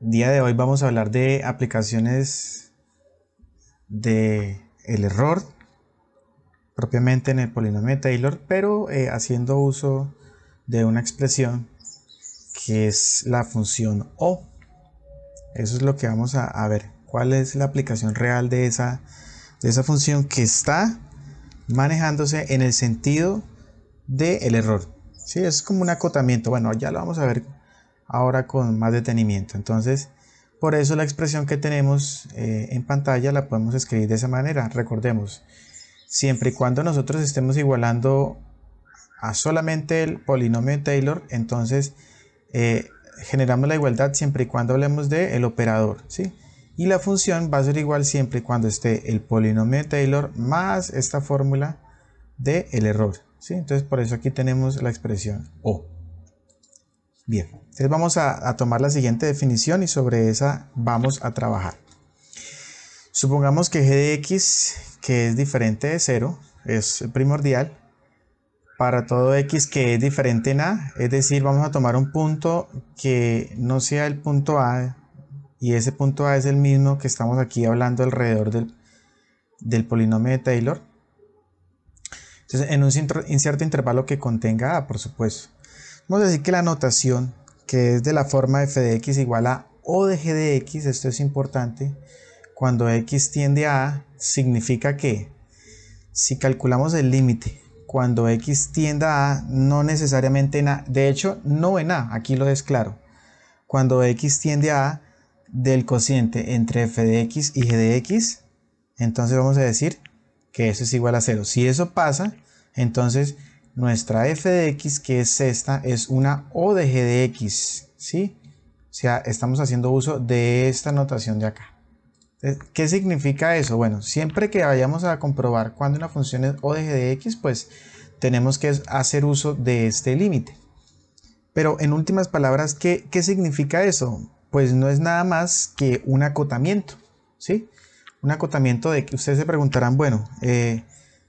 día de hoy vamos a hablar de aplicaciones de el error propiamente en el polinomio de Taylor, pero eh, haciendo uso de una expresión que es la función O. Eso es lo que vamos a, ver. ¿Cuál es la aplicación real de esa, de esa función que está manejándose en el sentido del el error? Sí, es como un acotamiento. Bueno, ya lo vamos a ver ahora con más detenimiento. Entonces, por eso la expresión que tenemos eh, en pantalla la podemos escribir de esa manera. Recordemos, siempre y cuando nosotros estemos igualando a solamente el polinomio de Taylor, entonces eh, generamos la igualdad siempre y cuando hablemos del el operador. ¿sí? Y la función va a ser igual siempre y cuando esté el polinomio de Taylor más esta fórmula del el error. ¿sí? Entonces por eso aquí tenemos la expresión O. Bien, entonces vamos a, tomar la siguiente definición y sobre esa vamos a trabajar. Supongamos que g de x, que es diferente de 0, es primordial para todo x que es diferente en a, es decir, vamos a tomar un punto que no sea el punto a y ese punto a es el mismo que estamos aquí hablando alrededor del, del polinomio de Taylor. Entonces, en un cierto intervalo que contenga a, por supuesto. Vamos a decir que la notación, que es de la forma f de x igual a o de g de x, esto es importante, cuando x tiende a significa que si calculamos el límite cuando x tienda a, no necesariamente en a, de hecho no en a, aquí lo es claro, cuando x tiende a a del cociente entre f de x y g de x, entonces vamos a decir que eso es igual a 0. Si eso pasa, entonces nuestra f de x, que es esta, es una o de g de x, ¿sí? O sea, estamos haciendo uso de esta notación de acá. ¿Qué significa eso? Bueno, siempre que vayamos a comprobar cuando una función es o de g de x, pues tenemos que hacer uso de este límite. Pero en últimas palabras, ¿qué, ¿qué, significa eso? Pues no es nada más que un acotamiento, ¿sí? Un acotamiento de que ustedes se preguntarán, bueno, eh,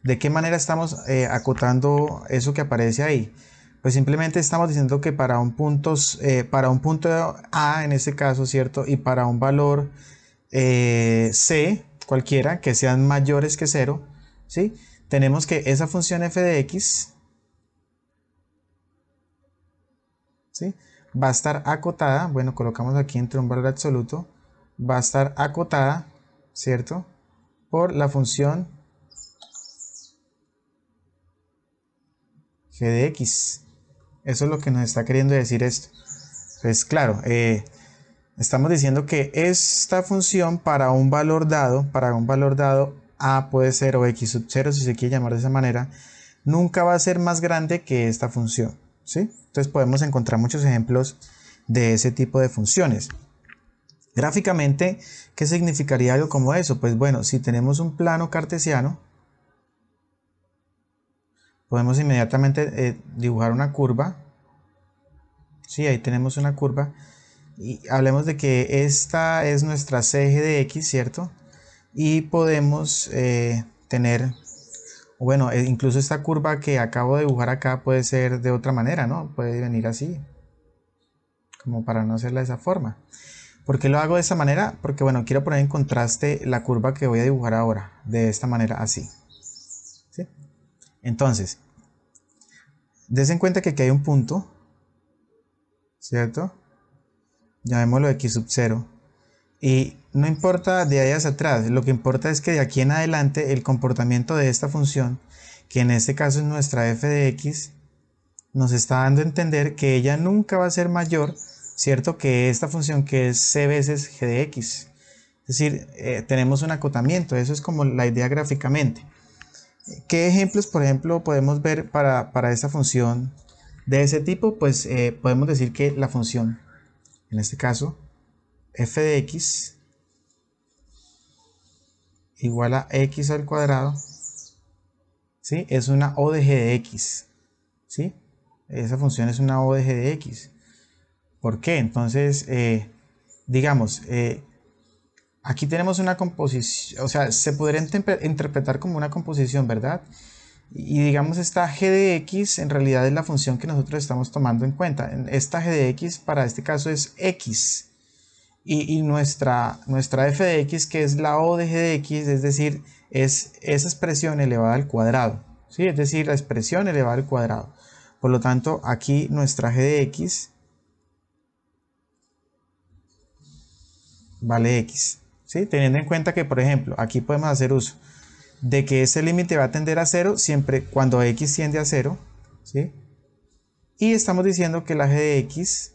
¿De qué manera estamos eh, acotando eso que aparece ahí? Pues simplemente estamos diciendo que para un punto, eh, para un punto A en este caso, ¿cierto? Y para un valor eh, C, cualquiera, que sean mayores que 0, ¿sí? Tenemos que esa función f de x, ¿sí? Va a estar acotada, bueno, colocamos aquí entre un valor absoluto, va a estar acotada, ¿cierto? Por la función de x. Eso es lo que nos está queriendo decir esto. Entonces, pues claro, eh, estamos diciendo que esta función para un valor dado, para un valor dado a puede ser o x sub 0 si se quiere llamar de esa manera, nunca va a ser más grande que esta función. ¿sí? Entonces podemos encontrar muchos ejemplos de ese tipo de funciones. Gráficamente, ¿qué significaría algo como eso? Pues bueno, si tenemos un plano cartesiano, podemos inmediatamente eh, dibujar una curva. Sí, ahí tenemos una curva. Y hablemos de que esta es nuestra eje de X, ¿cierto? Y podemos eh, tener, bueno, eh, incluso esta curva que acabo de dibujar acá puede ser de otra manera, ¿no? Puede venir así, como para no hacerla de esa forma. ¿Por qué lo hago de esa manera? Porque, bueno, quiero poner en contraste la curva que voy a dibujar ahora, de esta manera, así. Entonces, des en cuenta que aquí hay un punto, ¿cierto? Llamémoslo x sub 0. Y no importa de ahí hacia atrás, lo que importa es que de aquí en adelante el comportamiento de esta función, que en este caso es nuestra f de x, nos está dando a entender que ella nunca va a ser mayor, ¿cierto? Que esta función que es c veces g de x. Es decir, eh, tenemos un acotamiento, eso es como la idea gráficamente. ¿Qué ejemplos, por ejemplo, podemos ver para, esta función de ese tipo? Pues eh, podemos decir que la función, en este caso, f de x igual a x al cuadrado, ¿sí? es una o de x. ¿sí? Esa función es una o de x. ¿Por qué? Entonces, eh, digamos, eh, Aquí tenemos una composición, o sea, se podría interpretar como una composición, ¿verdad? Y digamos esta g de x en realidad es la función que nosotros estamos tomando en cuenta. Esta g de x para este caso es x. Y, nuestra, nuestra f de x que es la o de g de x, es decir, es esa expresión elevada al cuadrado. ¿sí? Es decir, la expresión elevada al cuadrado. Por lo tanto, aquí nuestra g de x vale x. Teniendo en cuenta que, por ejemplo, aquí podemos hacer uso de que ese límite va a tender a 0 siempre cuando x tiende a 0, Y estamos diciendo que la g de x,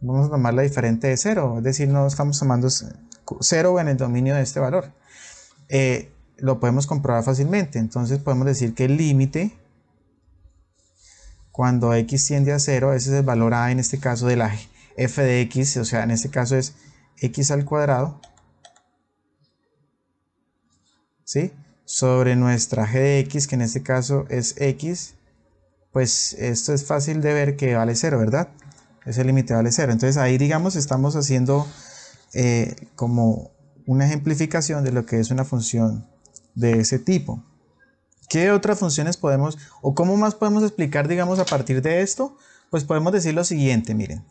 vamos a la diferente de 0, es decir, no estamos tomando 0 en el dominio de este valor. Eh, lo podemos comprobar fácilmente, entonces podemos decir que el límite cuando x tiende a 0, ese es el valor a en este caso de la f de x, o sea, en este caso es x al cuadrado, ¿sí? Sobre nuestra g de x, que en este caso es x, pues esto es fácil de ver que vale 0, ¿verdad? Ese límite vale 0. Entonces ahí, digamos, estamos haciendo eh, como una ejemplificación de lo que es una función de ese tipo. ¿Qué otras funciones podemos, o cómo más podemos explicar, digamos, a partir de esto? Pues podemos decir lo siguiente, miren.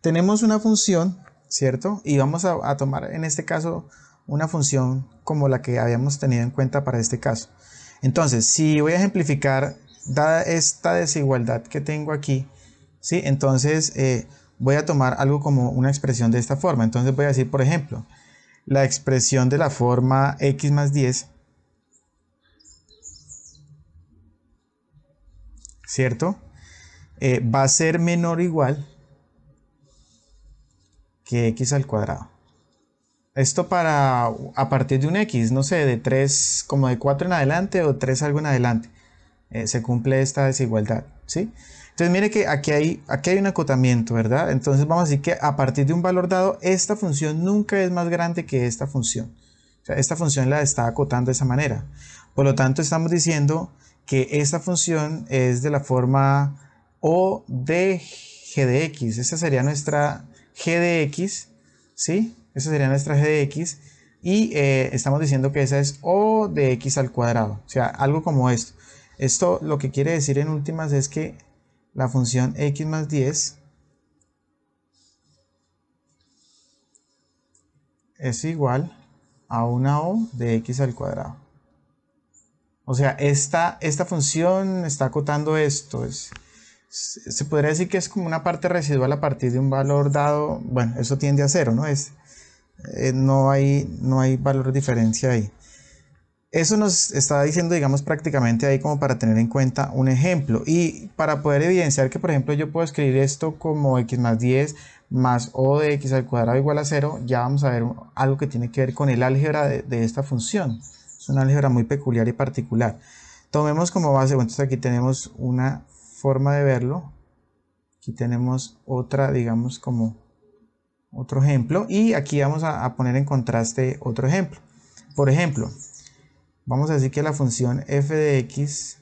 Tenemos una función ¿cierto? Y vamos a, tomar en este caso una función como la que habíamos tenido en cuenta para este caso. Entonces, si voy a ejemplificar, dada esta desigualdad que tengo aquí, ¿sí? Entonces eh, voy a tomar algo como una expresión de esta forma. Entonces voy a decir, por ejemplo, la expresión de la forma x más 10, ¿cierto? Eh, va a ser menor o igual que x al cuadrado. Esto para a partir de un x, no sé, de 3, como de 4 en adelante o 3 algo en adelante. Eh, se cumple esta desigualdad, ¿sí? Entonces mire que aquí hay, aquí hay un acotamiento, ¿verdad? Entonces vamos a decir que a partir de un valor dado, esta función nunca es más grande que esta función. O sea, esta función la está acotando de esa manera. Por lo tanto, estamos diciendo que esta función es de la forma O de g de x. Esta sería nuestra g de x, ¿sí? Esa sería nuestra g de x. Y eh, estamos diciendo que esa es O de x al cuadrado. O sea, algo como esto. Esto lo que quiere decir en últimas es que la función x más 10 es igual a una O de x al cuadrado. O sea, esta, esta función está acotando esto. Es, se podría decir que es como una parte residual a partir de un valor dado, bueno, eso tiende a cero, ¿no? Es, eh, no, hay, no hay valor diferencia ahí. Eso nos está diciendo, digamos, prácticamente ahí como para tener en cuenta un ejemplo. Y para poder evidenciar que, por ejemplo, yo puedo escribir esto como x más 10 más o de x al cuadrado igual a cero ya vamos a ver algo que tiene que ver con el álgebra de, esta función. Es una álgebra muy peculiar y particular. Tomemos como base, bueno, entonces aquí tenemos una forma de verlo. Aquí tenemos otra, digamos, como otro ejemplo. Y aquí vamos a, poner en contraste otro ejemplo. Por ejemplo, vamos a decir que la función f de x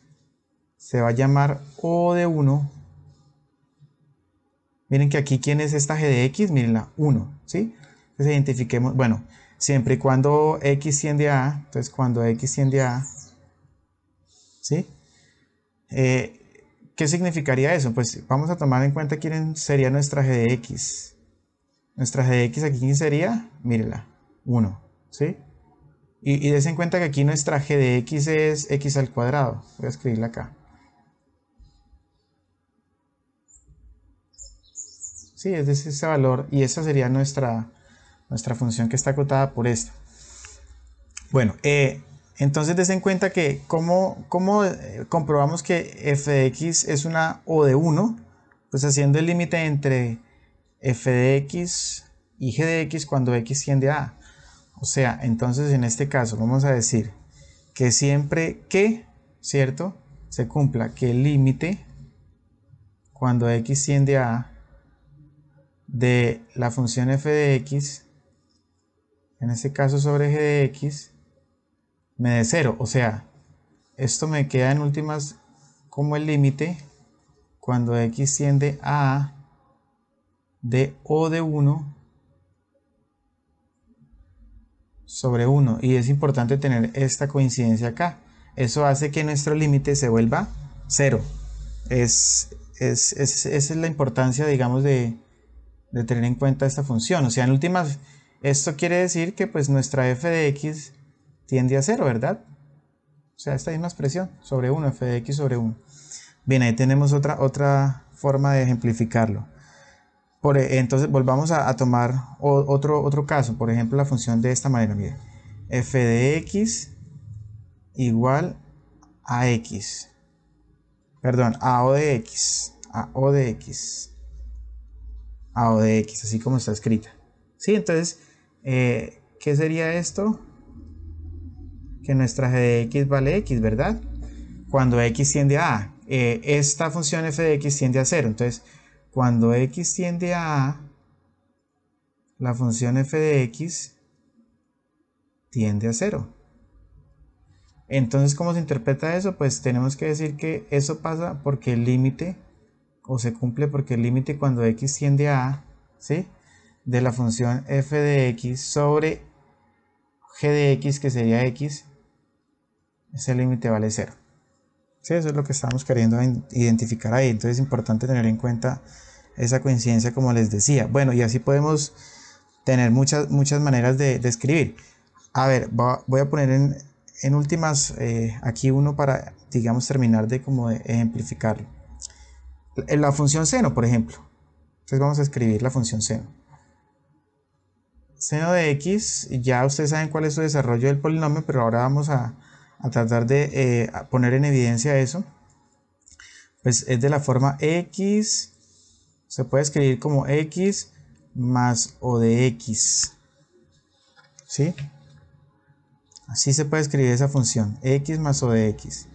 se va a llamar O de 1. Miren que aquí, ¿quién es esta g de x? la 1, ¿sí? Entonces identifiquemos, bueno, siempre y cuando x tiende a entonces cuando x tiende a ¿sí? Eh, ¿Qué significaría eso? Pues vamos a tomar en cuenta quién sería nuestra g de x. Nuestra g de x aquí, ¿quién sería? Mírela, 1, ¿sí? Y, y des en cuenta que aquí nuestra g de x es x al cuadrado. Voy a escribirla acá. Sí, es ese valor, y esa sería nuestra, nuestra función que está acotada por esta. Bueno, eh, entonces des en cuenta que cómo, eh, comprobamos que f de x es una o de 1, pues haciendo el límite entre f de x y g de x cuando x tiende a O sea, entonces en este caso vamos a decir que siempre que, ¿cierto? Se cumpla que el límite cuando x tiende a a de la función f de x, en este caso sobre g de x, me de 0. O sea, esto me queda en últimas como el límite cuando x tiende a de o de 1 sobre 1 y es importante tener esta coincidencia acá eso hace que nuestro límite se vuelva 0 es, es, esa es la importancia digamos de, de tener en cuenta esta función o sea en últimas esto quiere decir que pues nuestra f de x tiende a 0, ¿verdad? O sea, esta misma expresión sobre 1, f de x sobre 1. Bien, ahí tenemos otra, otra forma de ejemplificarlo. Por, e, entonces volvamos a, tomar otro, otro caso, por ejemplo la función de esta manera, f de x igual a x, perdón, a o de x, a o de x, a o de x, así como está escrita. Sí, entonces, eh, ¿qué sería esto? que nuestra g de x vale x, ¿verdad? Cuando x tiende a eh, esta función f de x tiende a 0. Entonces, cuando x tiende a la función f de x tiende a 0. Entonces, ¿cómo se interpreta eso? Pues tenemos que decir que eso pasa porque el límite, o se cumple porque el límite cuando x tiende a a, ¿sí? De la función f de x sobre g de x, que sería x, ese límite vale 0 Sí, eso es lo que estábamos queriendo identificar ahí. Entonces es importante tener en cuenta esa coincidencia como les decía. Bueno, y así podemos tener muchas, muchas maneras de, escribir. A ver, voy a poner en, últimas eh, aquí uno para, digamos, terminar de como ejemplificarlo. Eh, la función seno, por ejemplo. Entonces vamos a escribir la función seno. Seno de x, ya ustedes saben cuál es su desarrollo del polinomio, pero ahora vamos a, a tratar de eh, poner en evidencia eso, pues es de la forma x, se puede escribir como x más o de x. ¿Sí? Así se puede escribir esa función, x más o de x.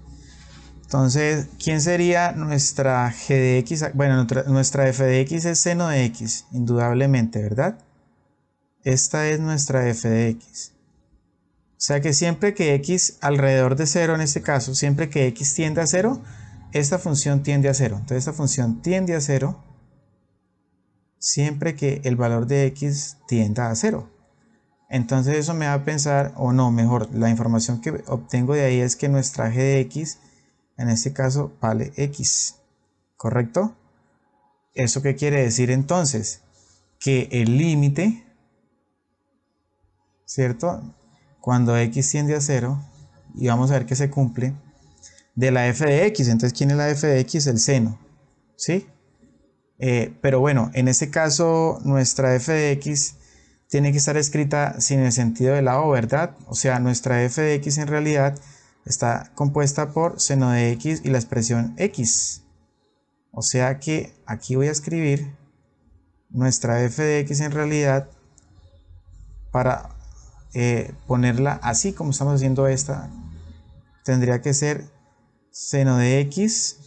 Entonces, ¿quién sería nuestra g de x? Bueno, nuestra f de x es seno de x, indudablemente, ¿verdad? Esta es nuestra f de x. O sea que siempre que x alrededor de 0, en este caso, siempre que x tiende a 0, esta función tiende a 0. Entonces esta función tiende a 0 siempre que el valor de x tienda a 0. Entonces eso me va a pensar, o no, mejor, la información que obtengo de ahí es que nuestra g de x, en este caso, vale x. ¿Correcto? ¿Eso qué quiere decir entonces? Que el límite, ¿cierto? cuando x tiende a 0, y vamos a ver que se cumple, de la f de x. Entonces, ¿quién es la f de x? El seno, ¿sí? Eh, pero bueno, en este caso, nuestra f de x tiene que estar escrita sin el sentido de la O, ¿verdad? O sea, nuestra f de x en realidad está compuesta por seno de x y la expresión x. O sea que aquí voy a escribir nuestra f de x en realidad para eh, ponerla así como estamos haciendo esta. Tendría que ser seno de x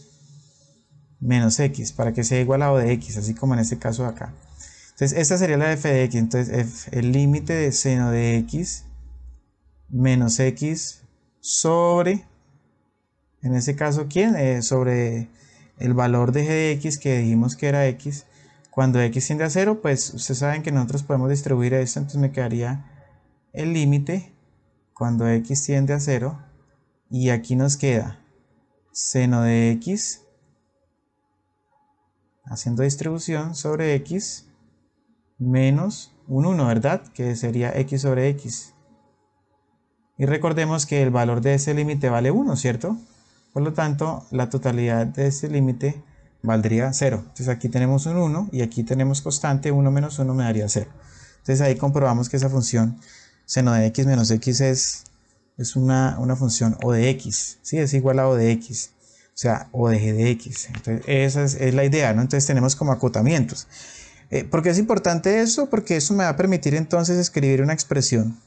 menos x para que sea igual a o de x, así como en este caso de acá. Entonces, esta sería la f de x. Entonces, el límite de seno de x menos x sobre, en este caso, ¿quién? Eh, sobre el valor de g de x que dijimos que era x. Cuando x tiende a 0, pues ustedes saben que nosotros podemos distribuir esto, entonces me quedaría el límite cuando x tiende a 0 y aquí nos queda seno de x haciendo distribución sobre x menos un 1, ¿verdad? Que sería x sobre x. Y recordemos que el valor de ese límite vale 1, ¿cierto? Por lo tanto, la totalidad de ese límite valdría 0. Entonces aquí tenemos un 1 y aquí tenemos constante, 1 menos 1 me daría 0. Entonces ahí comprobamos que esa función seno de x menos x es, es una, una, función o de x, ¿sí? es igual a o de x, o sea, o de g de x. Entonces, esa es, la idea, ¿no? Entonces tenemos como acotamientos. porque eh, ¿Por qué es importante eso? Porque eso me va a permitir entonces escribir una expresión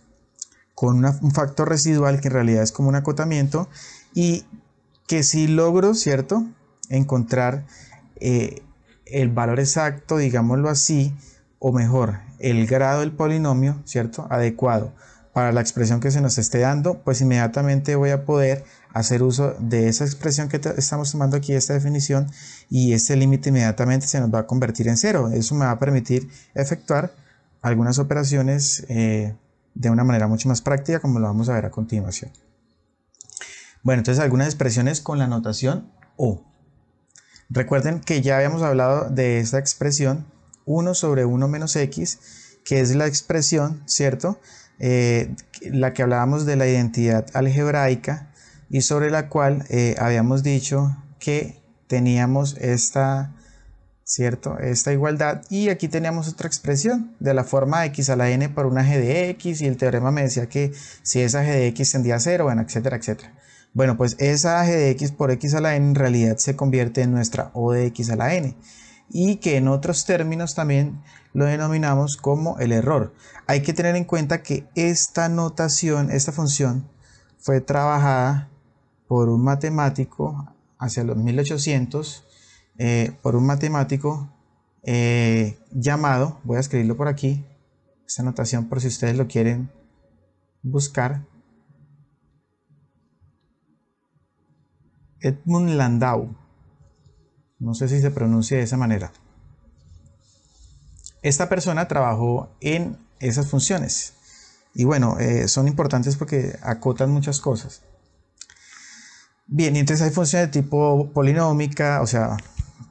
con un factor residual que en realidad es como un acotamiento y que si logro, ¿cierto? Encontrar eh, el valor exacto, digámoslo así, o mejor, el grado del polinomio, ¿cierto? Adecuado para la expresión que se nos esté dando, pues inmediatamente voy a poder hacer uso de esa expresión que estamos tomando aquí, esta definición, y este límite inmediatamente se nos va a convertir en cero. Eso me va a permitir efectuar algunas operaciones eh, de una manera mucho más práctica, como lo vamos a ver a continuación. Bueno, entonces algunas expresiones con la notación O. Recuerden que ya habíamos hablado de esta expresión 1 sobre 1 menos x, que es la expresión, ¿cierto? Eh, la que hablábamos de la identidad algebraica y sobre la cual eh, habíamos dicho que teníamos esta, ¿cierto? Esta igualdad. Y aquí teníamos otra expresión de la forma x a la n por una g de x. Y el teorema me decía que si esa g de x tendía a 0, bueno, etcétera, etcétera. Bueno, pues esa g de x por x a la n en realidad se convierte en nuestra o de x a la n y que en otros términos también lo denominamos como el error. Hay que tener en cuenta que esta notación, esta función, fue trabajada por un matemático hacia los 1800, eh, por un matemático eh, llamado, voy a escribirlo por aquí, esta notación por si ustedes lo quieren buscar, Edmund Landau. No sé si se pronuncia de esa manera. Esta persona trabajó en esas funciones. Y bueno, eh, son importantes porque acotan muchas cosas. Bien, entonces hay funciones de tipo polinómica, o sea,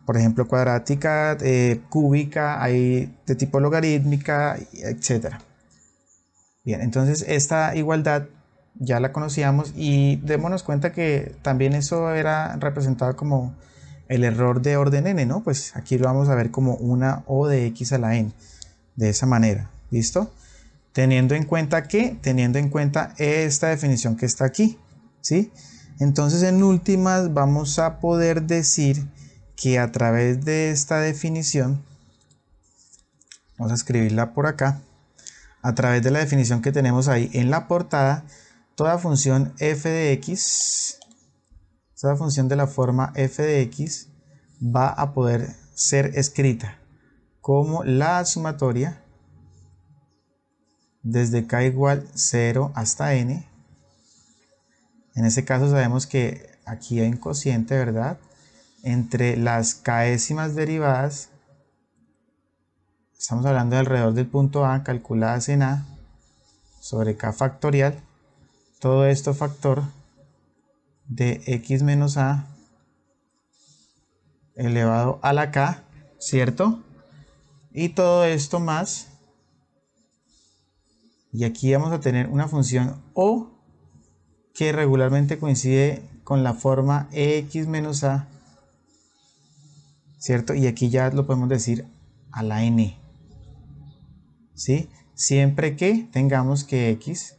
por ejemplo, cuadrática, eh, cúbica, hay de tipo logarítmica, etc. Bien, entonces esta igualdad ya la conocíamos y démonos cuenta que también eso era representado como el error de orden n, ¿no? Pues aquí lo vamos a ver como una O de x a la n, de esa manera, ¿listo? Teniendo en cuenta que, teniendo en cuenta esta definición que está aquí, ¿sí? Entonces en últimas vamos a poder decir que a través de esta definición, vamos a escribirla por acá, a través de la definición que tenemos ahí en la portada, toda función f de x esta función de la forma f de x va a poder ser escrita como la sumatoria desde k igual 0 hasta n. En ese caso sabemos que aquí hay un cociente, ¿verdad? Entre las késimas derivadas, estamos hablando alrededor del punto a, calculadas en a, sobre k factorial, todo esto factor de x menos a elevado a la k, ¿cierto? Y todo esto más. Y aquí vamos a tener una función o que regularmente coincide con la forma x menos a, ¿cierto? Y aquí ya lo podemos decir a la n, ¿sí? Siempre que tengamos que x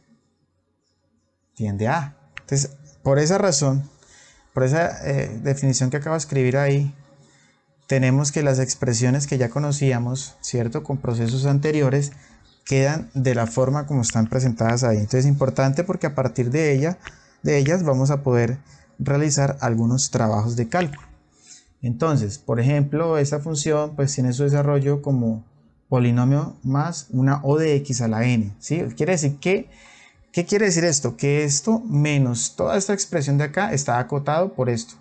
tiende a. Entonces, por esa razón, por esa eh, definición que acabo de escribir ahí, tenemos que las expresiones que ya conocíamos, ¿cierto? Con procesos anteriores, quedan de la forma como están presentadas ahí. Entonces es importante porque a partir de, ella, de ellas vamos a poder realizar algunos trabajos de cálculo. Entonces, por ejemplo, esta función pues tiene su desarrollo como polinomio más una o de x a la n, ¿sí? Quiere decir que ¿Qué quiere decir esto? Que esto menos toda esta expresión de acá está acotado por esto.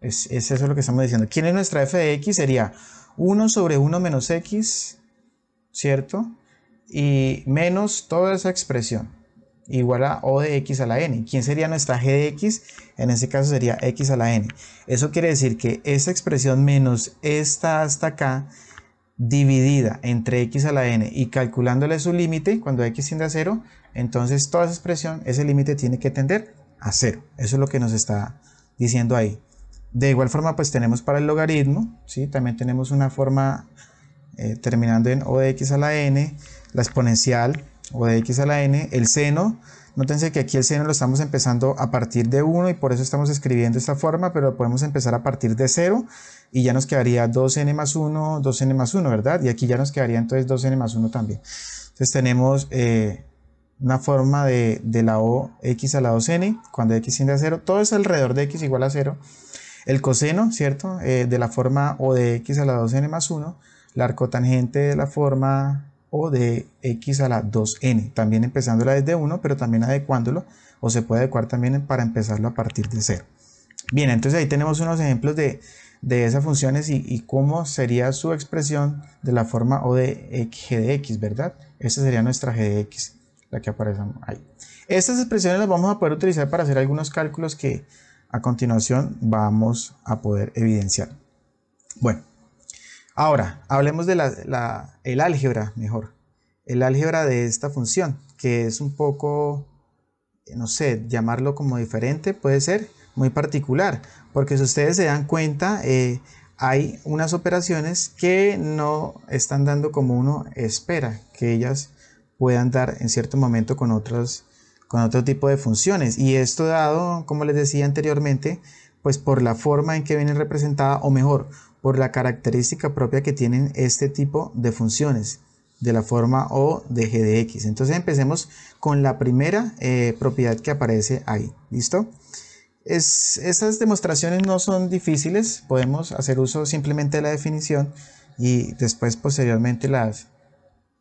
Es, es eso lo que estamos diciendo. ¿Quién es nuestra f de x? Sería 1 sobre 1 menos x, ¿cierto? Y menos toda esa expresión, igual a o de x a la n. ¿Quién sería nuestra g de x? En ese caso sería x a la n. Eso quiere decir que esta expresión menos esta hasta acá dividida entre x a la n y calculándole su límite cuando x tiende a 0, entonces toda esa expresión, ese límite tiene que tender a 0. Eso es lo que nos está diciendo ahí. De igual forma, pues tenemos para el logaritmo, ¿sí? también tenemos una forma eh, terminando en o de x a la n, la exponencial o de x a la n, el seno Nótense que aquí el seno lo estamos empezando a partir de 1 y por eso estamos escribiendo esta forma, pero podemos empezar a partir de 0 y ya nos quedaría 2n más 1, 2n más 1, ¿verdad? Y aquí ya nos quedaría entonces 2n más 1 también. Entonces tenemos eh, una forma de, la O x a la 2n, cuando x tiende a 0, todo es alrededor de x igual a 0. El coseno, ¿cierto? Eh, de la forma O de x a la 2n más 1, la arcotangente de la forma o de x a la 2n, también empezándola desde 1, pero también adecuándolo, o se puede adecuar también para empezarlo a partir de 0. Bien, entonces ahí tenemos unos ejemplos de, esas funciones y, y, cómo sería su expresión de la forma o de g de x, ¿verdad? Esa sería nuestra g de x, la que aparece ahí. Estas expresiones las vamos a poder utilizar para hacer algunos cálculos que a continuación vamos a poder evidenciar. Bueno, Ahora, hablemos de la, el álgebra mejor. El álgebra de esta función, que es un poco, eh, no sé, llamarlo como diferente, puede ser muy particular, porque si ustedes se dan cuenta, eh, hay unas operaciones que no están dando como uno espera que ellas puedan dar en cierto momento con otros, con otro tipo de funciones. Y esto dado, como les decía anteriormente, pues por la forma en que viene representada, o mejor, por la característica propia que tienen este tipo de funciones de la forma O de g de x. Entonces empecemos con la primera eh, propiedad que aparece ahí. ¿Listo? Es, esas demostraciones no son difíciles, podemos hacer uso simplemente de la definición y después posteriormente las,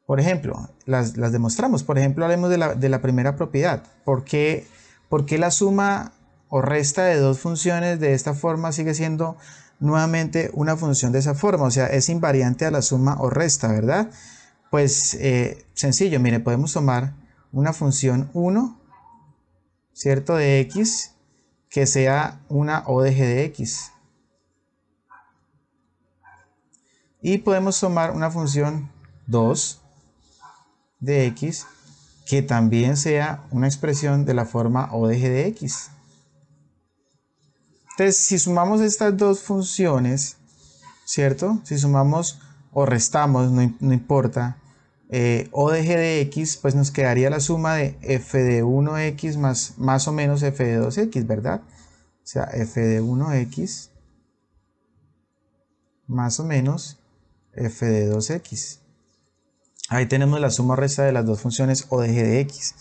por ejemplo, las, demostramos. Por ejemplo, hablemos de la, de la primera propiedad. porque qué, ¿Por qué la suma o resta de dos funciones de esta forma sigue siendo nuevamente una función de esa forma, o sea, es invariante a la suma o resta, ¿verdad? Pues eh, sencillo, mire, podemos tomar una función 1, ¿cierto? De x, que sea una o de g de x. Y podemos tomar una función 2 de x, que también sea una expresión de la forma o de g de x. Entonces, si sumamos estas dos funciones, ¿cierto? Si sumamos o restamos, no, importa, eh, o de g de x, pues nos quedaría la suma de f de 1x más, más o menos f de 2x, ¿verdad? O sea, f de 1x más o menos f de 2x. Ahí tenemos la suma resta de las dos funciones o de g de x.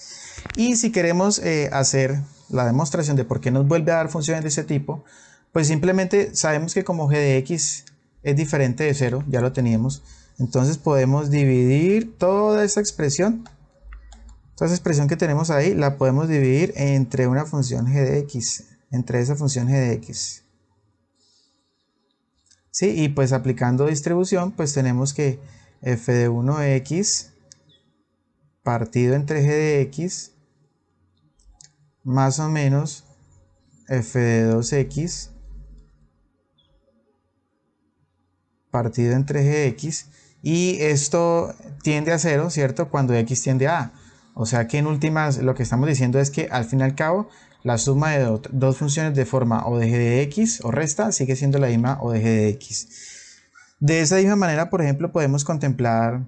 Y si queremos eh, hacer la demostración de por qué nos vuelve a dar funciones de ese tipo, pues simplemente sabemos que como g de x es diferente de 0, ya lo teníamos, entonces podemos dividir toda esta expresión, toda esa expresión que tenemos ahí, la podemos dividir entre una función g de x, entre esa función g de x. ¿Sí? Y pues aplicando distribución, pues tenemos que f de 1x partido entre g de x más o menos f de 2x partido entre x y esto tiende a 0, ¿cierto? Cuando x tiende a O sea que en últimas lo que estamos diciendo es que al fin y al cabo la suma de dos funciones de forma o de g de x o resta sigue siendo la misma o de g de x. De esa misma manera, por ejemplo, podemos contemplar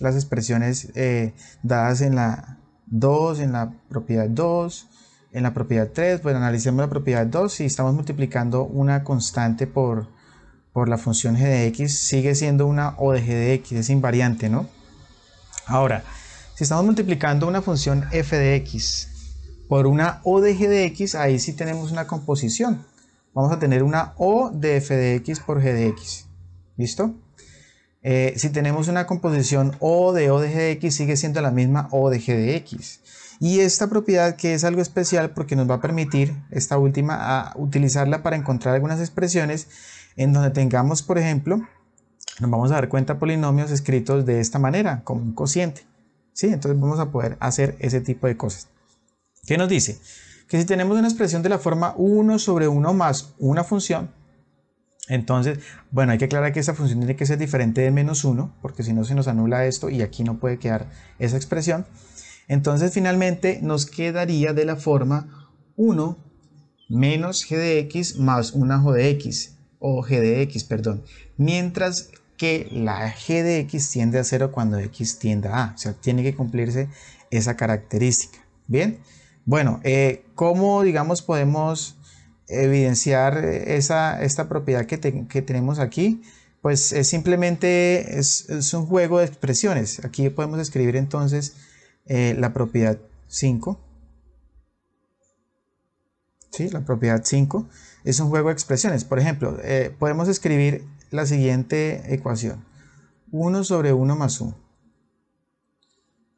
las expresiones eh, dadas en la 2, en la propiedad 2, en la propiedad 3, bueno, pues, analicemos la propiedad 2 si estamos multiplicando una constante por, por la función g de x, sigue siendo una o de g de x, es invariante, ¿no? Ahora, si estamos multiplicando una función f de x por una o de g de x, ahí sí tenemos una composición. Vamos a tener una o de f de x por g de x, ¿listo? Eh, si tenemos una composición o de o de g de x, sigue siendo la misma o de g de x. Y esta propiedad que es algo especial porque nos va a permitir, esta última, a utilizarla para encontrar algunas expresiones en donde tengamos, por ejemplo, nos vamos a dar cuenta polinomios escritos de esta manera, como un cociente. ¿Sí? Entonces vamos a poder hacer ese tipo de cosas. ¿Qué nos dice? Que si tenemos una expresión de la forma 1 sobre 1 más una función, entonces, bueno, hay que aclarar que esa función tiene que ser diferente de menos 1, porque si no se nos anula esto y aquí no puede quedar esa expresión. Entonces finalmente nos quedaría de la forma 1 menos g de x más una j de x o g de x, perdón. Mientras que la g de x tiende a 0 cuando x tiende a O sea, tiene que cumplirse esa característica. Bien, bueno, eh, ¿cómo digamos podemos evidenciar esa, esta propiedad que, tenemos aquí? Pues eh, es simplemente es un juego de expresiones. Aquí podemos escribir entonces eh, la propiedad 5. ¿Sí? La propiedad 5 es un juego de expresiones. Por ejemplo, eh, podemos escribir la siguiente ecuación. 1 sobre 1 más 1.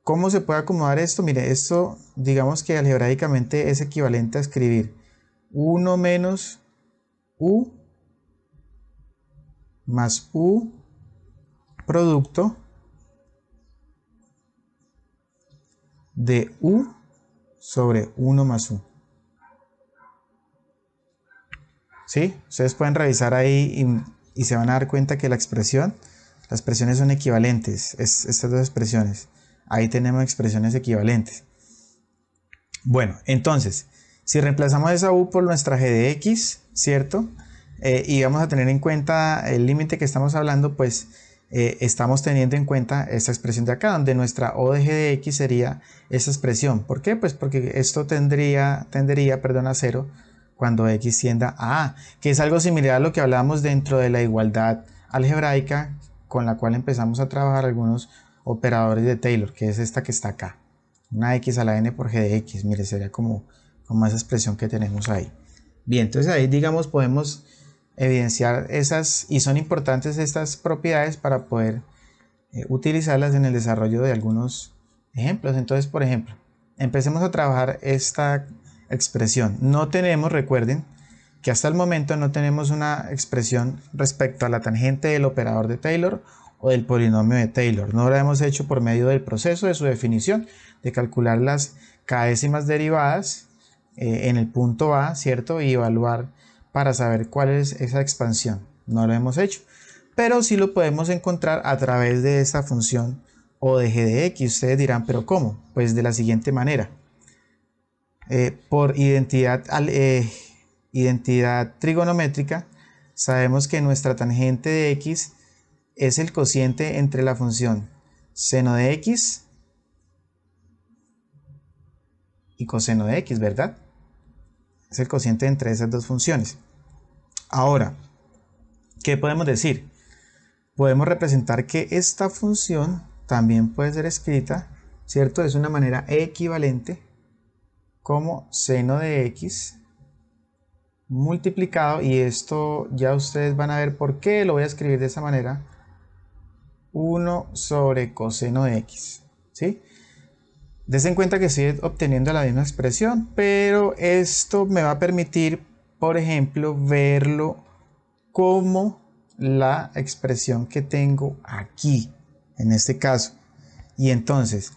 ¿Cómo se puede acomodar esto? Mire, esto digamos que algebraicamente es equivalente a escribir 1 menos u más u producto de u sobre 1 más u. ¿Sí? Ustedes pueden revisar ahí y, se van a dar cuenta que la expresión, las expresiones son equivalentes, es, estas dos expresiones. Ahí tenemos expresiones equivalentes. Bueno, entonces, si reemplazamos esa u por nuestra g de x, ¿cierto? Eh, y vamos a tener en cuenta el límite que estamos hablando, pues eh, estamos teniendo en cuenta esta expresión de acá, donde nuestra o de X sería esa expresión. ¿Por qué? Pues porque esto tendría, tendería perdón, a cero cuando X tienda a A, que es algo similar a lo que hablábamos dentro de la igualdad algebraica con la cual empezamos a trabajar algunos operadores de Taylor, que es esta que está acá. Una X a la N por G de X, mire, sería como, como esa expresión que tenemos ahí. Bien, entonces ahí digamos podemos evidenciar esas y son importantes estas propiedades para poder eh, utilizarlas en el desarrollo de algunos ejemplos. Entonces, por ejemplo, empecemos a trabajar esta expresión. No tenemos, recuerden, que hasta el momento no tenemos una expresión respecto a la tangente del operador de Taylor o del polinomio de Taylor. No lo hemos hecho por medio del proceso de su definición, de calcular las k derivadas eh, en el punto A, ¿cierto? Y evaluar para saber cuál es esa expansión. No lo hemos hecho, pero sí lo podemos encontrar a través de esta función o de g de x Ustedes dirán, pero ¿cómo? Pues de la siguiente manera. Eh, por identidad, eh, identidad trigonométrica, sabemos que nuestra tangente de x es el cociente entre la función seno de x y coseno de x, ¿verdad? Es el cociente entre esas dos funciones. Ahora, ¿qué podemos decir? Podemos representar que esta función también puede ser escrita, ¿cierto? Es una manera equivalente como seno de x multiplicado y esto ya ustedes van a ver por qué lo voy a escribir de esa manera 1 sobre coseno de x ¿sí? en cuenta que estoy obteniendo la misma expresión pero esto me va a permitir por ejemplo, verlo como la expresión que tengo aquí, en este caso. Y entonces,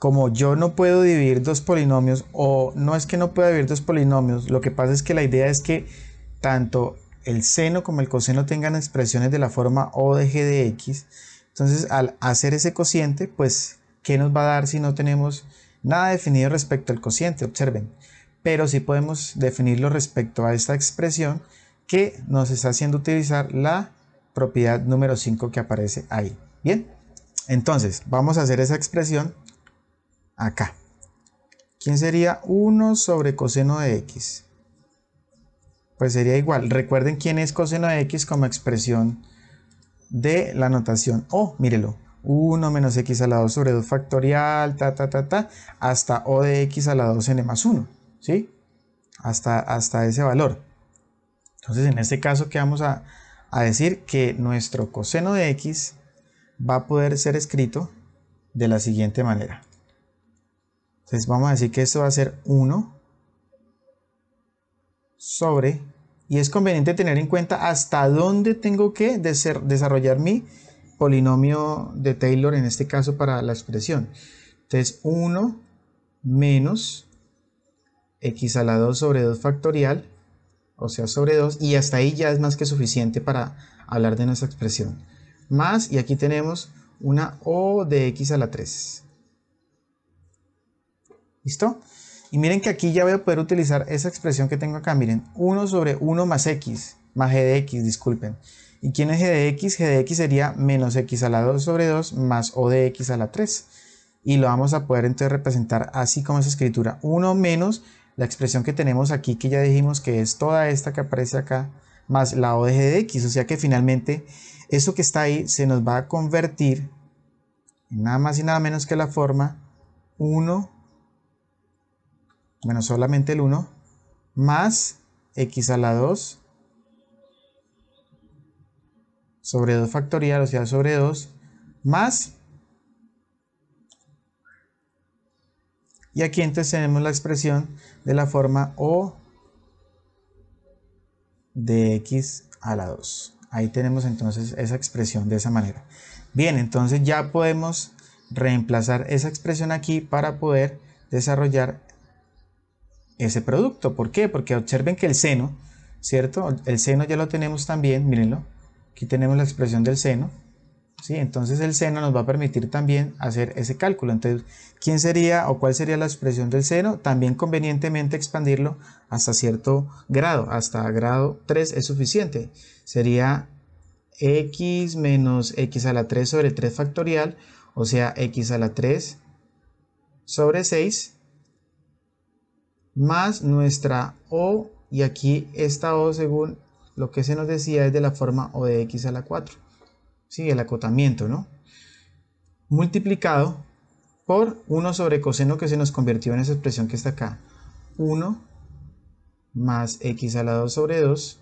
como yo no puedo dividir dos polinomios, o no es que no pueda dividir dos polinomios, lo que pasa es que la idea es que tanto el seno como el coseno tengan expresiones de la forma O de G de X. Entonces, al hacer ese cociente, pues, ¿qué nos va a dar si no tenemos nada definido respecto al cociente? Observen, pero sí podemos definirlo respecto a esta expresión que nos está haciendo utilizar la propiedad número 5 que aparece ahí. Bien, entonces vamos a hacer esa expresión acá. ¿Quién sería 1 sobre coseno de x? Pues sería igual. Recuerden quién es coseno de x como expresión de la notación O. Oh, mírelo. 1 menos x a la 2 sobre 2 factorial, ta, ta, ta, ta, hasta O de x a la 2 n más 1. ¿sí? Hasta, hasta ese valor. Entonces, en este caso, ¿qué vamos a, a decir? Que nuestro coseno de x va a poder ser escrito de la siguiente manera. Entonces, vamos a decir que esto va a ser 1 sobre, y es conveniente tener en cuenta hasta dónde tengo que desarrollar mi polinomio de Taylor, en este caso para la expresión. Entonces, 1 menos x a la 2 sobre 2 factorial, o sea, sobre 2, y hasta ahí ya es más que suficiente para hablar de nuestra expresión. Más, y aquí tenemos una O de x a la 3. ¿Listo? Y miren que aquí ya voy a poder utilizar esa expresión que tengo acá, miren, 1 sobre 1 más x, más g de x, disculpen. ¿Y quién es g de x? g de x sería menos x a la 2 sobre 2 más o de x a la 3. Y lo vamos a poder entonces representar así como es escritura, 1 menos la expresión que tenemos aquí, que ya dijimos que es toda esta que aparece acá, más la o de X, o sea que finalmente eso que está ahí se nos va a convertir en nada más y nada menos que la forma 1, bueno, solamente el 1, más x a la 2 sobre 2 factorial, o sea, sobre 2, más Y aquí entonces tenemos la expresión de la forma O de X a la 2. Ahí tenemos entonces esa expresión de esa manera. Bien, entonces ya podemos reemplazar esa expresión aquí para poder desarrollar ese producto. ¿Por qué? Porque observen que el seno, ¿cierto? El seno ya lo tenemos también, mírenlo. Aquí tenemos la expresión del seno. ¿sí? Entonces el seno nos va a permitir también hacer ese cálculo. Entonces, ¿quién sería o cuál sería la expresión del seno? También convenientemente expandirlo hasta cierto grado, hasta grado 3 es suficiente. Sería x menos x a la 3 sobre 3 factorial, o sea, x a la 3 sobre 6 más nuestra O y aquí esta O según lo que se nos decía es de la forma O de X a la 4. ¿sí? el acotamiento, ¿no? multiplicado por 1 sobre coseno que se nos convirtió en esa expresión que está acá. 1 más x a la 2 sobre 2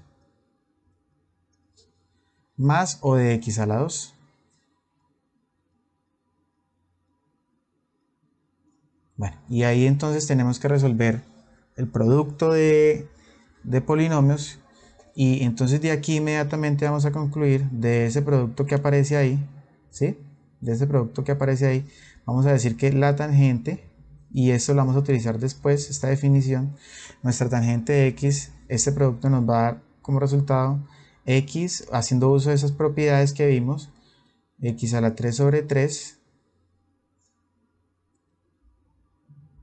más o de x a la 2. Bueno, y ahí entonces tenemos que resolver el producto de, de polinomios y entonces de aquí inmediatamente vamos a concluir de ese producto que aparece ahí, ¿sí? De ese producto que aparece ahí, vamos a decir que la tangente, y eso lo vamos a utilizar después, esta definición, nuestra tangente X, este producto nos va a dar como resultado X, haciendo uso de esas propiedades que vimos, X a la 3 sobre 3,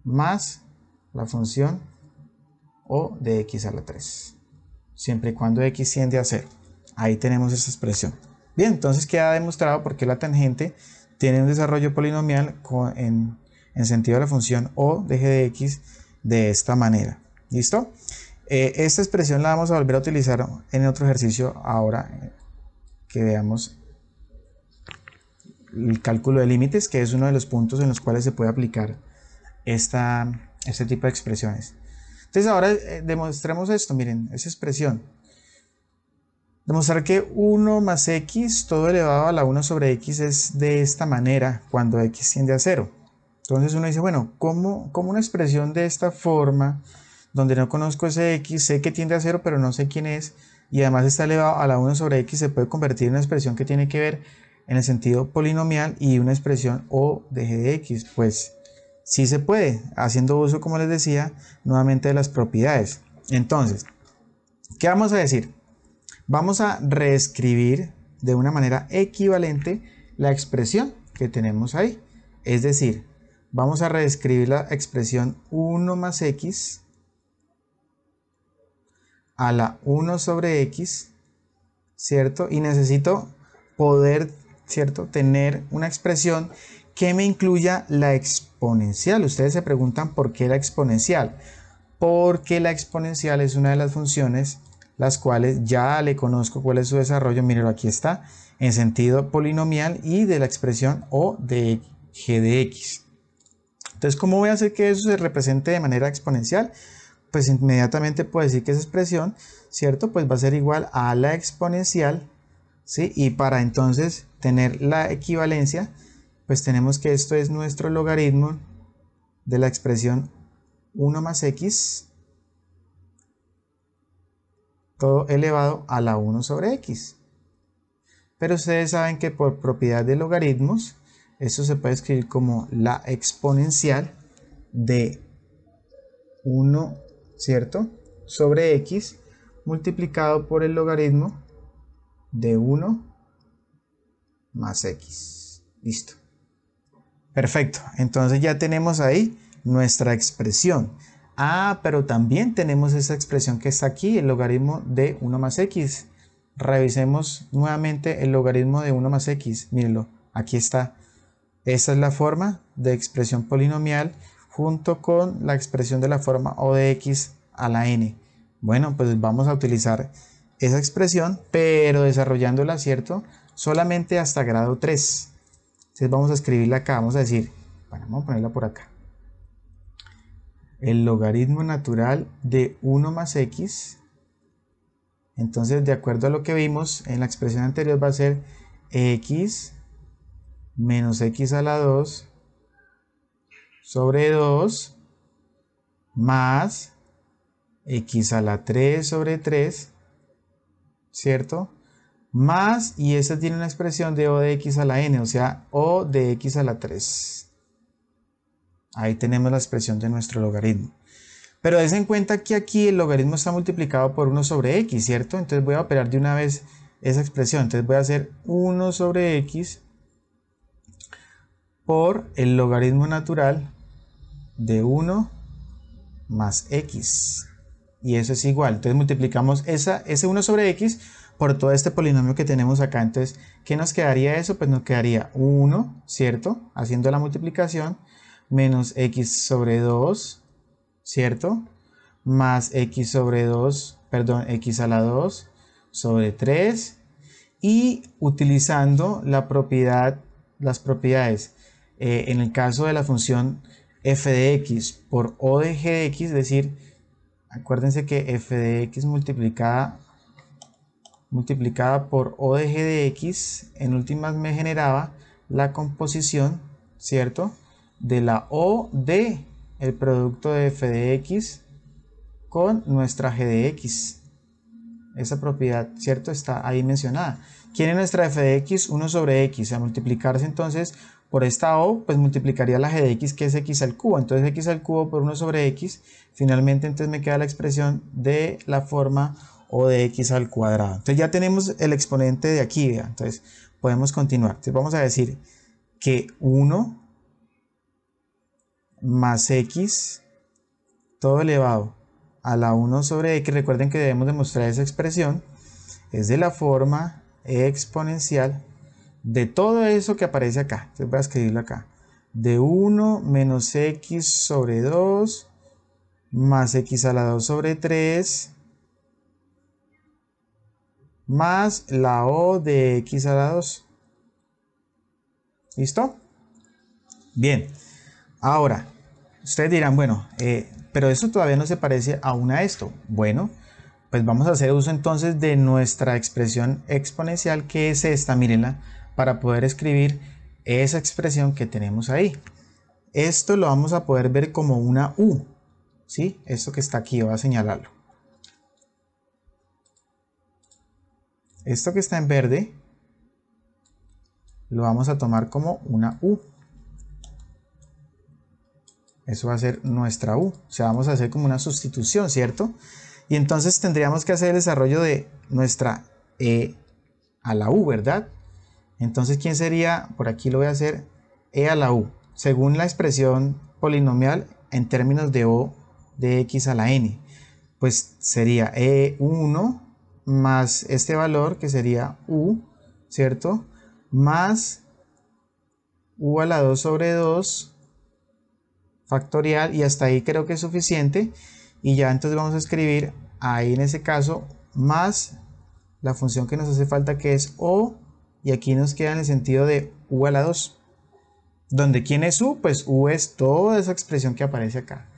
más la función O de X a la 3 siempre y cuando x tiende a 0. Ahí tenemos esta expresión. Bien, entonces queda demostrado por qué la tangente tiene un desarrollo polinomial en, sentido de la función o de g de x de esta manera. ¿Listo? Eh, esta expresión la vamos a volver a utilizar en otro ejercicio ahora eh, que veamos el cálculo de límites, que es uno de los puntos en los cuales se puede aplicar esta, este tipo de expresiones. Entonces ahora eh, demostremos esto, miren, esa expresión. Demostrar que 1 más x, todo elevado a la 1 sobre x es de esta manera cuando x tiende a 0. Entonces uno dice, bueno, ¿cómo, ¿cómo, una expresión de esta forma, donde no conozco ese x, sé que tiende a 0 pero no sé quién es, y además está elevado a la 1 sobre x, se puede convertir en una expresión que tiene que ver en el sentido polinomial y una expresión o de g de x? Pues Sí se puede, haciendo uso, como les decía, nuevamente de las propiedades. Entonces, ¿qué vamos a decir? Vamos a reescribir de una manera equivalente la expresión que tenemos ahí. Es decir, vamos a reescribir la expresión 1 más x a la 1 sobre x, ¿cierto? Y necesito poder, ¿cierto? Tener una expresión que me incluya la exponencial. Ustedes se preguntan por qué la exponencial. Porque la exponencial es una de las funciones las cuales ya le conozco cuál es su desarrollo. Mírenlo, aquí está, en sentido polinomial y de la expresión o de g de x. Entonces, ¿cómo voy a hacer que eso se represente de manera exponencial? Pues inmediatamente puedo decir que esa expresión, ¿cierto? Pues va a ser igual a la exponencial, ¿sí? Y para entonces tener la equivalencia, pues tenemos que esto es nuestro logaritmo de la expresión 1 más x todo elevado a la 1 sobre x. Pero ustedes saben que por propiedad de logaritmos, esto se puede escribir como la exponencial de 1, ¿cierto? Sobre x multiplicado por el logaritmo de 1 más x. Listo. Perfecto, entonces ya tenemos ahí nuestra expresión. Ah, pero también tenemos esa expresión que está aquí, el logaritmo de 1 más x. Revisemos nuevamente el logaritmo de 1 más x. Mírenlo, aquí está. Esta es la forma de expresión polinomial junto con la expresión de la forma o de x a la n. Bueno, pues vamos a utilizar esa expresión, pero desarrollándola, ¿cierto? Solamente hasta grado 3. Entonces vamos a escribirla acá, vamos a decir, bueno, vamos a ponerla por acá. El logaritmo natural de 1 más x. Entonces, de acuerdo a lo que vimos en la expresión anterior, va a ser x menos x a la 2 sobre 2 más x a la 3 sobre 3, ¿cierto? más, y esa tiene una expresión de O de X a la N, o sea, O de X a la 3. Ahí tenemos la expresión de nuestro logaritmo. Pero des en cuenta que aquí el logaritmo está multiplicado por 1 sobre X, ¿cierto? Entonces voy a operar de una vez esa expresión. Entonces voy a hacer 1 sobre X por el logaritmo natural de 1 más X. Y eso es igual. Entonces multiplicamos esa, ese 1 sobre X por todo este polinomio que tenemos acá. Entonces, ¿qué nos quedaría eso? Pues nos quedaría 1, ¿cierto? Haciendo la multiplicación, menos x sobre 2, ¿cierto? Más x sobre 2, perdón, x a la 2 sobre 3. Y utilizando la propiedad, las propiedades, eh, en el caso de la función f de x por o de g de x, es decir, acuérdense que f de x multiplicada multiplicada por O de G de X, en últimas me generaba la composición, ¿cierto? De la O de el producto de F de X con nuestra G de X. Esa propiedad, ¿cierto? Está ahí mencionada. Quiere nuestra F de X? 1 sobre X. A multiplicarse entonces por esta O, pues multiplicaría la G de X, que es X al cubo. Entonces X al cubo por 1 sobre X. Finalmente entonces me queda la expresión de la forma o de x al cuadrado. Entonces ya tenemos el exponente de aquí, entonces podemos continuar. Entonces vamos a decir que 1 más x todo elevado a la 1 sobre x, recuerden que debemos demostrar esa expresión, es de la forma exponencial de todo eso que aparece acá. Entonces voy a escribirlo acá. De 1 menos x sobre 2 más x a la 2 sobre 3 más la O de X a la 2. ¿Listo? Bien. Ahora, ustedes dirán, bueno, eh, pero esto todavía no se parece aún a esto. Bueno, pues vamos a hacer uso entonces de nuestra expresión exponencial, que es esta, mírenla, para poder escribir esa expresión que tenemos ahí. Esto lo vamos a poder ver como una U, ¿sí? Esto que está aquí, va a señalarlo. Esto que está en verde lo vamos a tomar como una U. Eso va a ser nuestra U. O sea, vamos a hacer como una sustitución, ¿cierto? Y entonces tendríamos que hacer el desarrollo de nuestra E a la U, ¿verdad? Entonces, ¿quién sería? Por aquí lo voy a hacer E a la U. Según la expresión polinomial en términos de O de X a la N. Pues sería E1 más este valor que sería u, ¿cierto? Más u a la 2 sobre 2 factorial y hasta ahí creo que es suficiente y ya entonces vamos a escribir ahí en ese caso más la función que nos hace falta que es o y aquí nos queda en el sentido de u a la 2 donde quién es u pues u es toda esa expresión que aparece acá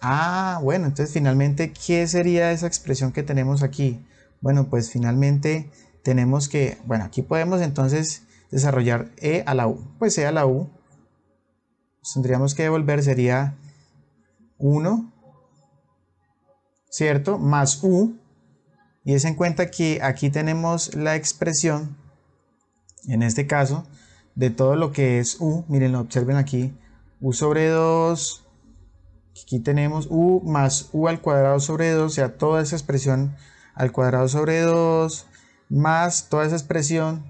ah bueno entonces finalmente qué sería esa expresión que tenemos aquí bueno, pues finalmente tenemos que, bueno, aquí podemos entonces desarrollar E a la U. Pues E a la U pues tendríamos que devolver sería 1, ¿cierto? Más U. Y es en cuenta que aquí tenemos la expresión, en este caso, de todo lo que es U. Miren, lo observen aquí. U sobre 2. Aquí tenemos U más U al cuadrado sobre 2. O sea, toda esa expresión al cuadrado sobre 2 más toda esa expresión,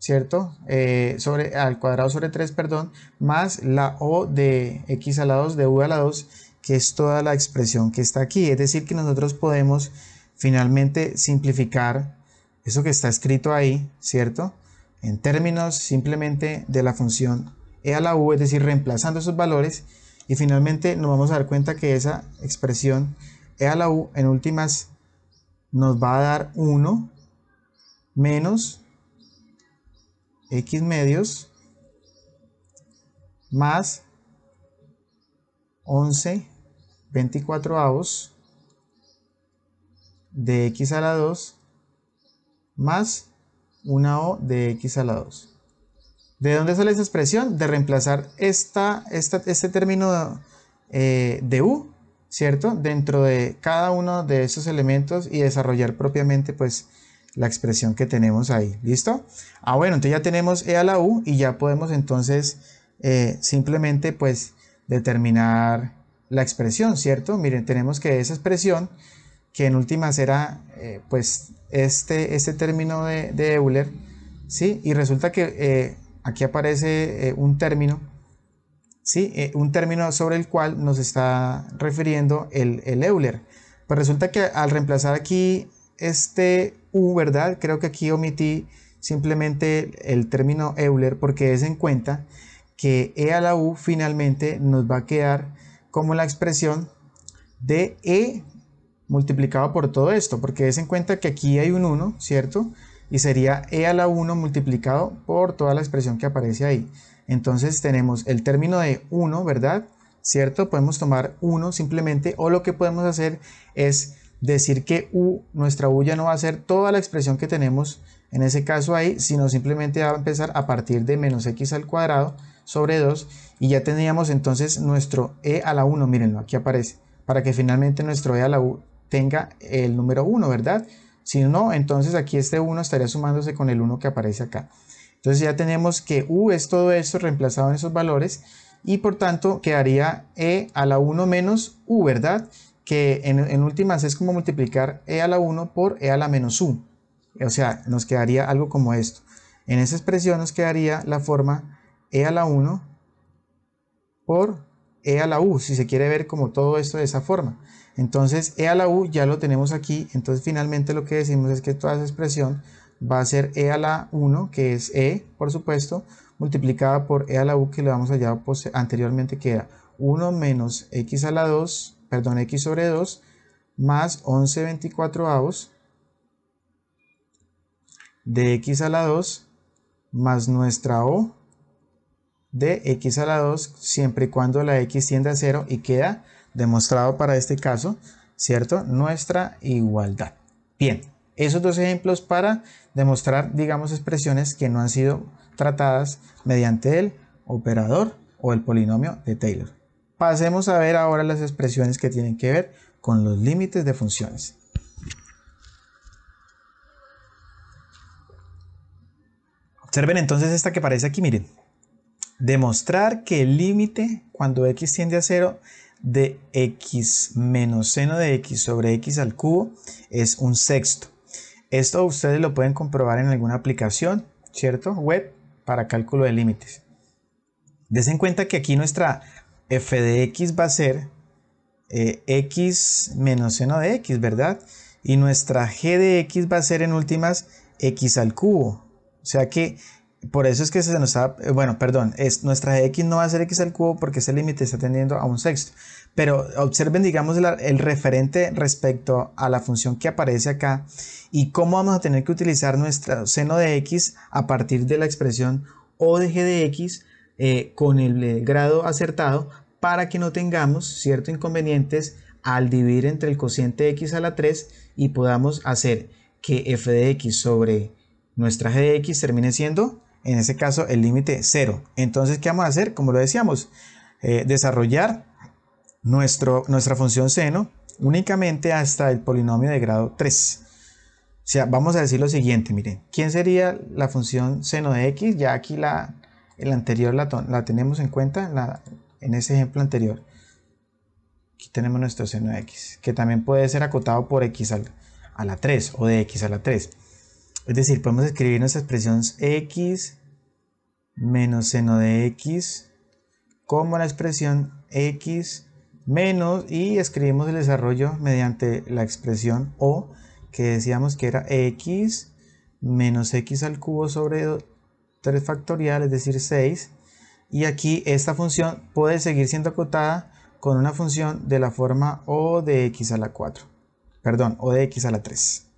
¿cierto? Eh, sobre, al cuadrado sobre 3, perdón, más la O de x a la 2, de u a la 2, que es toda la expresión que está aquí. Es decir, que nosotros podemos finalmente simplificar eso que está escrito ahí, ¿cierto? En términos simplemente de la función e a la u, es decir, reemplazando esos valores. Y finalmente nos vamos a dar cuenta que esa expresión e a la u en últimas nos va a dar 1 menos x medios más 11 24 avos de x a la 2 más una o de x a la 2. ¿De dónde sale esa expresión? De reemplazar esta, este término eh, de u ¿cierto? Dentro de cada uno de esos elementos y desarrollar propiamente pues la expresión que tenemos ahí, ¿listo? Ah, bueno, entonces ya tenemos E a la U y ya podemos entonces eh, simplemente pues determinar la expresión, ¿cierto? Miren, tenemos que esa expresión, que en última será eh, pues este, este término de, Euler, ¿sí? Y resulta que eh, aquí aparece un término ¿sí? Eh, un término sobre el cual nos está refiriendo el, Euler. Pues resulta que al reemplazar aquí este U, ¿verdad? Creo que aquí omití simplemente el término Euler porque es en cuenta que E a la U finalmente nos va a quedar como la expresión de E multiplicado por todo esto, porque es en cuenta que aquí hay un 1, ¿cierto? Y sería E a la 1 multiplicado por toda la expresión que aparece ahí. Entonces tenemos el término de 1, ¿verdad? ¿Cierto? Podemos tomar 1 simplemente o lo que podemos hacer es decir que u, nuestra u ya no va a ser toda la expresión que tenemos en ese caso ahí, sino simplemente va a empezar a partir de menos x al cuadrado sobre 2 y ya tendríamos entonces nuestro e a la 1, mírenlo, aquí aparece, para que finalmente nuestro e a la u tenga el número 1, ¿verdad? Si no, entonces aquí este 1 estaría sumándose con el 1 que aparece acá. Entonces ya tenemos que U uh, es todo esto reemplazado en esos valores y por tanto quedaría E a la 1 menos U, ¿verdad? Que en, últimas es como multiplicar E a la 1 por E a la menos U. O sea, nos quedaría algo como esto. En esa expresión nos quedaría la forma E a la 1 por e a la u, si se quiere ver como todo esto de esa forma. Entonces e a la u ya lo tenemos aquí, entonces finalmente lo que decimos es que toda esa expresión va a ser e a la 1, que es e, por supuesto, multiplicada por e a la u que le vamos allá anteriormente, Queda 1 menos x a la 2, perdón, x sobre 2, más 11 24 avos de x a la 2 más nuestra o de x a la 2 siempre y cuando la x tiende a 0 y queda demostrado para este caso, ¿cierto? Nuestra igualdad. Bien, esos dos ejemplos para demostrar, digamos, expresiones que no han sido tratadas mediante el operador o el polinomio de Taylor. Pasemos a ver ahora las expresiones que tienen que ver con los límites de funciones. Observen entonces esta que aparece aquí, miren. Demostrar que el límite cuando x tiende a 0 de x menos seno de x sobre x al cubo es un sexto. Esto ustedes lo pueden comprobar en alguna aplicación, ¿cierto? Web para cálculo de límites. Desen en cuenta que aquí nuestra f de x va a ser eh, x menos seno de x, ¿verdad? Y nuestra g de x va a ser en últimas x al cubo. O sea que por eso es que se nos está, eh, bueno, perdón, es, nuestra x no va a ser x al cubo porque ese límite está tendiendo a un sexto. Pero observen, digamos, el, referente respecto a la función que aparece acá y cómo vamos a tener que utilizar nuestro seno de x a partir de la expresión o de g de x eh, con el grado acertado para que no tengamos ciertos inconvenientes al dividir entre el cociente x a la 3 y podamos hacer que f de x sobre nuestra g de x termine siendo en ese caso el límite 0. Entonces, ¿qué vamos a hacer? Como lo decíamos, eh, desarrollar nuestro, nuestra función seno únicamente hasta el polinomio de grado 3. O sea, vamos a decir lo siguiente, miren, ¿quién sería la función seno de x? Ya aquí la, el anterior la, la tenemos en cuenta en ese ejemplo anterior. Aquí tenemos nuestro seno de x, que también puede ser acotado por x a la 3 o de x a la 3. Es decir, podemos escribir nuestra expresión x menos seno de x como la expresión x menos y escribimos el desarrollo mediante la expresión o que decíamos que era x menos x al cubo sobre 3 factorial, es decir 6. Y aquí esta función puede seguir siendo acotada con una función de la forma o de x a la 4. Perdón, o de x a la 3.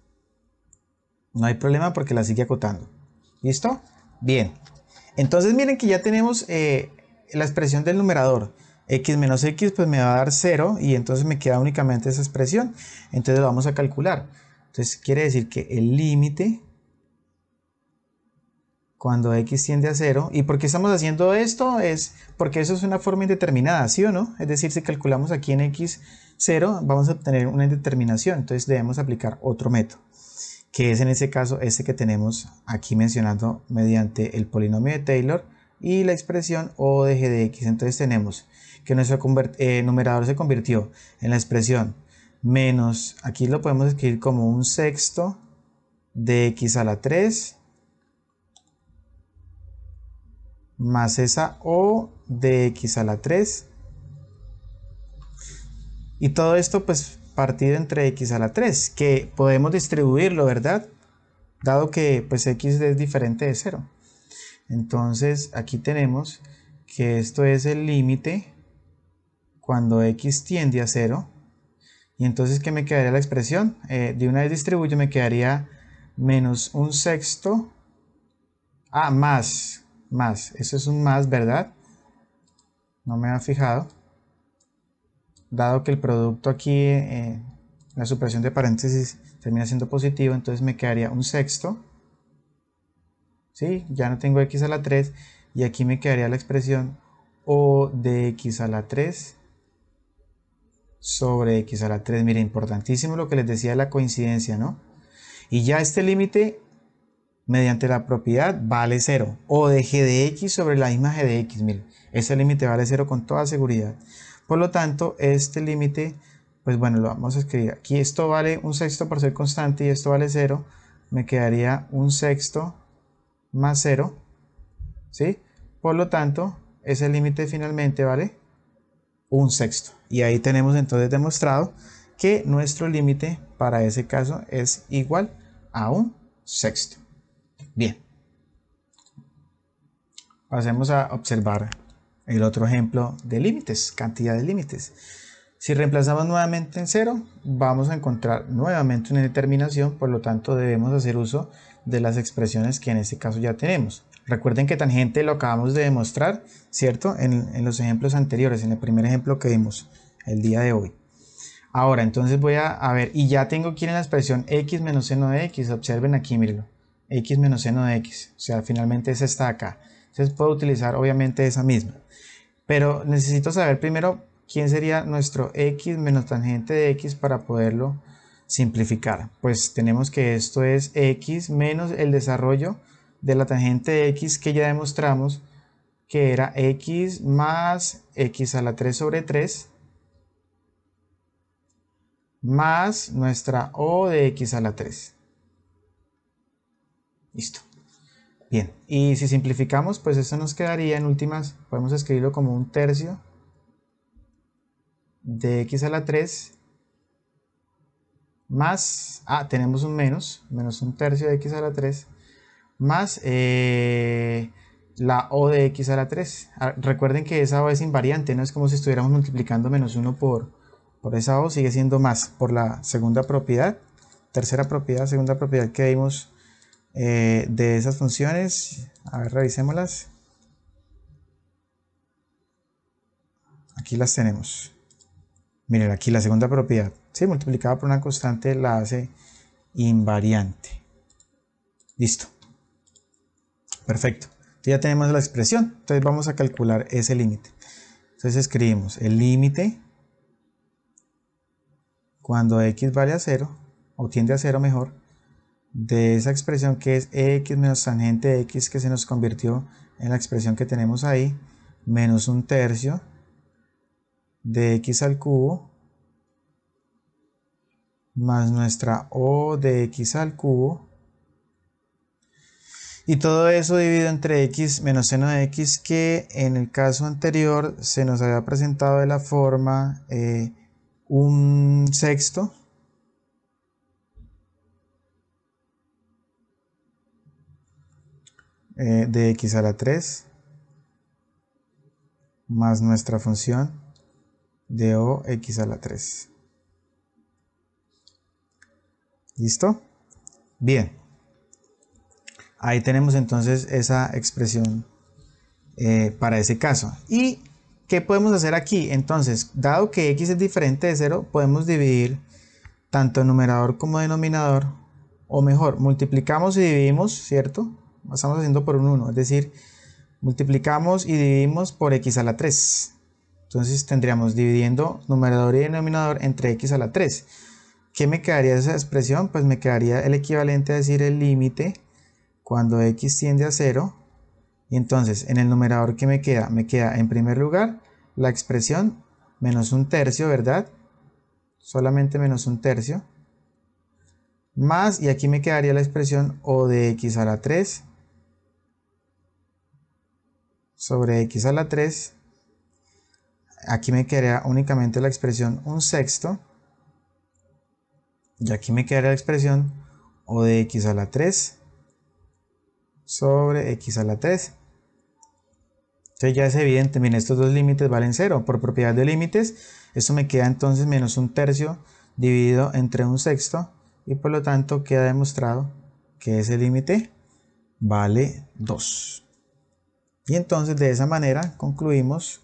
No hay problema porque la sigue acotando. ¿Listo? Bien. Entonces miren que ya tenemos eh, la expresión del numerador. x menos x pues me va a dar 0 y entonces me queda únicamente esa expresión. Entonces lo vamos a calcular. Entonces quiere decir que el límite cuando x tiende a 0. ¿Y por qué estamos haciendo esto? Es porque eso es una forma indeterminada, ¿sí o no? Es decir, si calculamos aquí en x 0, vamos a obtener una indeterminación. Entonces debemos aplicar otro método que es en este caso este que tenemos aquí mencionando mediante el polinomio de Taylor y la expresión O de g de x. Entonces tenemos que nuestro eh, numerador se convirtió en la expresión menos, aquí lo podemos escribir como un sexto de x a la 3 más esa O de x a la 3 y todo esto pues partido entre x a la 3, que podemos distribuirlo, ¿verdad? Dado que pues x es diferente de 0. Entonces aquí tenemos que esto es el límite cuando x tiende a 0. Y entonces, ¿qué me quedaría la expresión? Eh, de una vez distribuyo, me quedaría menos un sexto. a ah, más, más. Eso es un más, ¿verdad? No me ha fijado dado que el producto aquí, eh, la supresión de paréntesis termina siendo positivo, entonces me quedaría un sexto. ¿sí? Ya no tengo x a la 3 y aquí me quedaría la expresión o de x a la 3 sobre x a la 3. Mire, importantísimo lo que les decía de la coincidencia, ¿no? Y ya este límite, mediante la propiedad, vale 0. O de g de x sobre la misma g de x, mil Ese límite vale 0 con toda seguridad. Por lo tanto, este límite, pues bueno, lo vamos a escribir. Aquí esto vale un sexto por ser constante y esto vale cero. Me quedaría un sexto más cero. ¿Sí? Por lo tanto, ese límite finalmente vale un sexto. Y ahí tenemos entonces demostrado que nuestro límite para ese caso es igual a un sexto. Bien. Pasemos a observar el otro ejemplo de límites, cantidad de límites. Si reemplazamos nuevamente en cero, vamos a encontrar nuevamente una determinación, por lo tanto debemos hacer uso de las expresiones que en este caso ya tenemos. Recuerden que tangente lo acabamos de demostrar, ¿cierto? En, los ejemplos anteriores, en el primer ejemplo que vimos el día de hoy. Ahora, entonces voy a, ver, y ya tengo aquí en la expresión x menos seno de x, observen aquí, mírenlo, x menos seno de x, o sea, finalmente es esta acá. Entonces puedo utilizar obviamente esa misma. Pero necesito saber primero quién sería nuestro x menos tangente de x para poderlo simplificar. Pues tenemos que esto es x menos el desarrollo de la tangente de x que ya demostramos que era x más x a la 3 sobre 3 más nuestra o de x a la 3. Listo. Bien, y si simplificamos, pues eso nos quedaría en últimas, podemos escribirlo como un tercio de x a la 3 más, ah, tenemos un menos, menos un tercio de x a la 3 más eh, la o de x a la 3. Ah, recuerden que esa o es invariante, no es como si estuviéramos multiplicando menos 1 por, por esa o, sigue siendo más por la segunda propiedad, tercera propiedad, segunda propiedad que vimos eh, de esas funciones. A ver, revisémoslas. Aquí las tenemos. Miren, aquí la segunda propiedad. si multiplicada por una constante la hace invariante. Listo. Perfecto. ya tenemos la expresión. Entonces vamos a calcular ese límite. Entonces escribimos el límite cuando x vale a 0, o tiende a 0 mejor, de esa expresión que es x menos tangente de x que se nos convirtió en la expresión que tenemos ahí, menos un tercio de x al cubo más nuestra o de x al cubo y todo eso dividido entre x menos seno de x que en el caso anterior se nos había presentado de la forma eh, un sexto Eh, de x a la 3 más nuestra función de o x a la 3. ¿Listo? Bien. Ahí tenemos entonces esa expresión eh, para ese caso. ¿Y qué podemos hacer aquí? Entonces, dado que x es diferente de 0, podemos dividir tanto numerador como denominador, o mejor, multiplicamos y dividimos, ¿cierto? estamos haciendo por un 1, es decir, multiplicamos y dividimos por x a la 3. Entonces tendríamos dividiendo numerador y denominador entre x a la 3. ¿Qué me quedaría de esa expresión? Pues me quedaría el equivalente a decir el límite cuando x tiende a 0. Y entonces en el numerador que me queda? Me queda en primer lugar la expresión menos un tercio, ¿verdad? Solamente menos un tercio. Más, y aquí me quedaría la expresión o de x a la 3 sobre x a la 3. Aquí me quedaría únicamente la expresión un sexto. Y aquí me quedaría la expresión o de x a la 3 sobre x a la 3. Entonces ya es evidente, miren, estos dos límites valen 0. Por propiedad de límites, esto me queda entonces menos un tercio dividido entre un sexto y por lo tanto queda demostrado que ese límite vale 2. Y entonces de esa manera concluimos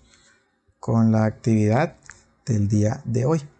con la actividad del día de hoy.